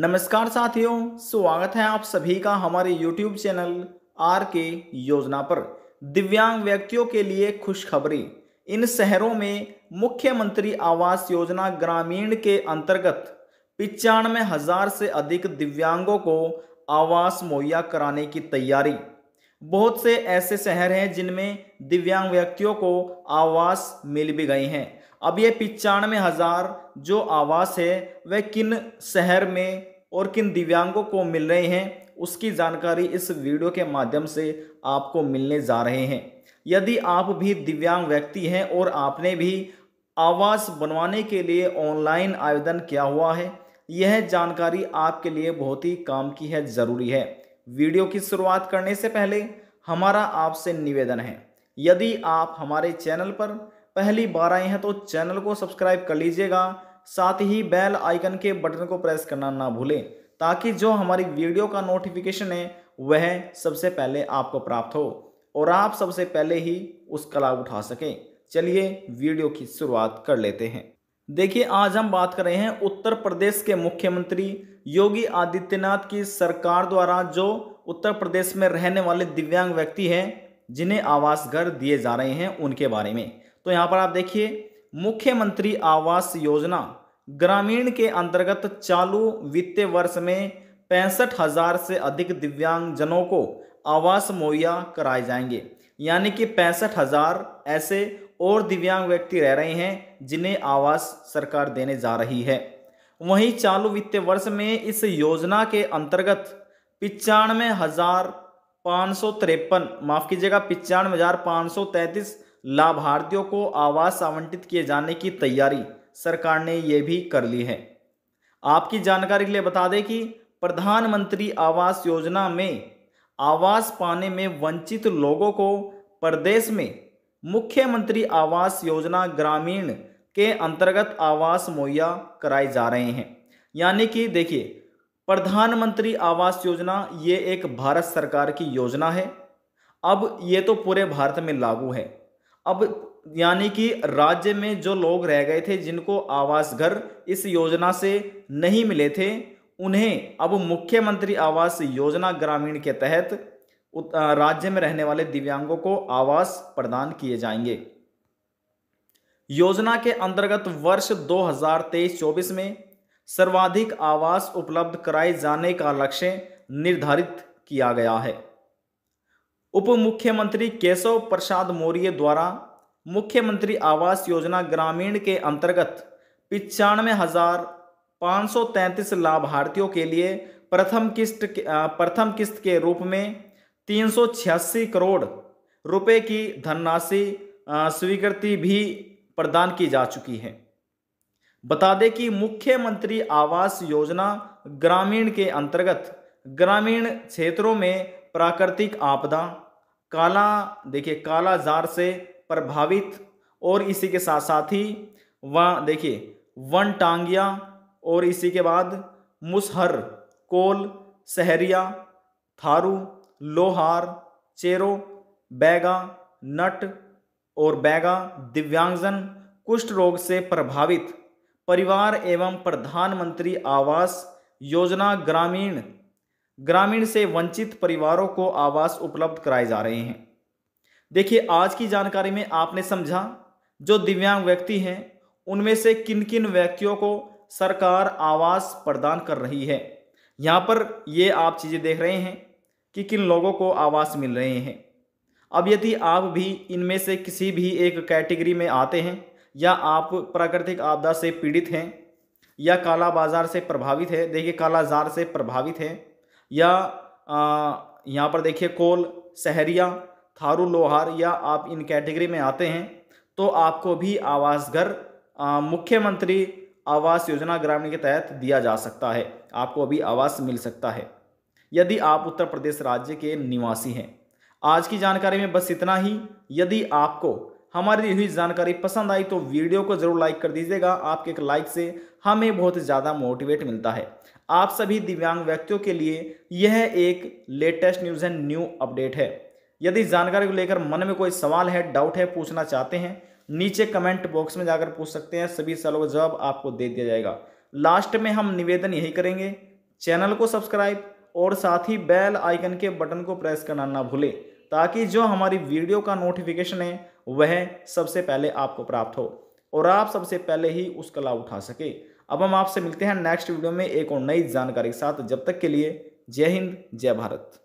नमस्कार साथियों स्वागत है आप सभी का हमारे YouTube चैनल आर के योजना पर दिव्यांग व्यक्तियों के लिए खुशखबरी इन शहरों में मुख्यमंत्री आवास योजना ग्रामीण के अंतर्गत पिचानवे हजार से अधिक दिव्यांगों को आवास मुहैया कराने की तैयारी बहुत से ऐसे शहर हैं जिनमें दिव्यांग व्यक्तियों को आवास मिल भी गए हैं अब ये पिचानवे हज़ार जो आवास है वह किन शहर में और किन दिव्यांगों को मिल रहे हैं उसकी जानकारी इस वीडियो के माध्यम से आपको मिलने जा रहे हैं यदि आप भी दिव्यांग व्यक्ति हैं और आपने भी आवास बनवाने के लिए ऑनलाइन आवेदन किया हुआ है यह जानकारी आपके लिए बहुत ही काम की है ज़रूरी है वीडियो की शुरुआत करने से पहले हमारा आपसे निवेदन है यदि आप हमारे चैनल पर पहली बार आए हैं तो चैनल को सब्सक्राइब कर लीजिएगा साथ ही बेल आइकन के बटन को प्रेस करना ना भूलें ताकि जो हमारी वीडियो का नोटिफिकेशन है वह सबसे पहले आपको प्राप्त हो और आप सबसे पहले ही उसका लाभ उठा सकें चलिए वीडियो की शुरुआत कर लेते हैं देखिए आज हम बात कर रहे हैं उत्तर प्रदेश के मुख्यमंत्री योगी आदित्यनाथ की सरकार द्वारा जो उत्तर प्रदेश में रहने वाले दिव्यांग व्यक्ति हैं जिन्हें आवास घर दिए जा रहे हैं उनके बारे में तो यहाँ पर आप देखिए मुख्यमंत्री आवास योजना ग्रामीण के अंतर्गत चालू वित्तीय वर्ष में पैंसठ हजार से अधिक दिव्यांगजनों को आवास मुहैया कराए जाएंगे यानी कि पैंसठ हजार ऐसे और दिव्यांग व्यक्ति रह रहे हैं जिन्हें आवास सरकार देने जा रही है वहीं चालू वित्तीय वर्ष में इस योजना के अंतर्गत पिचानवे हजार पाँच सौ तिरपन माफ़ कीजिएगा पिचानवे हजार पाँच सौ तैंतीस लाभार्थियों को आवास आवंटित किए जाने की तैयारी सरकार ने ये भी कर ली है आपकी जानकारी के लिए बता दें कि प्रधानमंत्री आवास योजना में आवास पाने में वंचित लोगों को प्रदेश में मुख्यमंत्री आवास योजना ग्रामीण के अंतर्गत आवास मुहैया कराए जा रहे हैं यानी कि देखिए प्रधानमंत्री आवास योजना ये एक भारत सरकार की योजना है अब ये तो पूरे भारत में लागू है अब यानी कि राज्य में जो लोग रह गए थे जिनको आवास घर इस योजना से नहीं मिले थे उन्हें अब मुख्यमंत्री आवास योजना ग्रामीण के तहत राज्य में रहने वाले दिव्यांगों को आवास प्रदान किए जाएंगे योजना के अंतर्गत वर्ष 2023-24 में सर्वाधिक आवास उपलब्ध कराए जाने का लक्ष्य निर्धारित किया गया है उप मुख्यमंत्री केशव प्रसाद मौर्य द्वारा मुख्यमंत्री आवास योजना ग्रामीण के अंतर्गत पिचानवे हजार पाँच सौ तैंतीस लाभार्थियों के लिए प्रथम किस्त प्रथम किस्त के रूप में तीन सौ छियासी करोड़ रुपए की धनराशि स्वीकृति भी प्रदान की जा चुकी है बता दें कि मुख्यमंत्री आवास योजना ग्रामीण के अंतर्गत ग्रामीण क्षेत्रों में प्राकृतिक आपदा काला देखिए काला जार से प्रभावित और इसी के साथ साथ ही व देखिए वन टांगिया और इसी के बाद मुसहर कोल सहरिया थारू लोहार चेरो बैगा नट और बैगा दिव्यांगजन कुष्ठ रोग से प्रभावित परिवार एवं प्रधानमंत्री आवास योजना ग्रामीण ग्रामीण से वंचित परिवारों को आवास उपलब्ध कराए जा रहे हैं देखिए आज की जानकारी में आपने समझा जो दिव्यांग व्यक्ति हैं उनमें से किन किन व्यक्तियों को सरकार आवास प्रदान कर रही है यहाँ पर ये आप चीज़ें देख रहे हैं कि किन लोगों को आवास मिल रहे हैं अब यदि आप भी इनमें से किसी भी एक कैटेगरी में आते हैं या आप प्राकृतिक आपदा से पीड़ित हैं या काला बाजार से प्रभावित है देखिए काला बाजार से प्रभावित हैं या यहाँ पर देखिए कोल सहरिया थारू लोहार या आप इन कैटेगरी में आते हैं तो आपको भी आवास घर मुख्यमंत्री आवास योजना ग्रामीण के तहत दिया जा सकता है आपको अभी आवास मिल सकता है यदि आप उत्तर प्रदेश राज्य के निवासी हैं आज की जानकारी में बस इतना ही यदि आपको हमारी दी हुई जानकारी पसंद आई तो वीडियो को ज़रूर लाइक कर दीजिएगा आपके एक लाइक से हमें बहुत ज़्यादा मोटिवेट मिलता है आप सभी दिव्यांग व्यक्तियों के लिए यह एक latest news and new update है यदि जानकारी को लेकर मन में कोई सवाल है डाउट है पूछना चाहते हैं नीचे कमेंट बॉक्स में जाकर पूछ सकते हैं सभी सवालों का जवाब आपको दे दिया जाएगा लास्ट में हम निवेदन यही करेंगे चैनल को सब्सक्राइब और साथ ही बेल आइकन के बटन को प्रेस करना ना भूलें ताकि जो हमारी वीडियो का नोटिफिकेशन है वह सबसे पहले आपको प्राप्त हो और आप सबसे पहले ही उसका लाभ उठा सके अब हम आपसे मिलते हैं नेक्स्ट वीडियो में एक और नई जानकारी के साथ जब तक के लिए जय हिंद जय भारत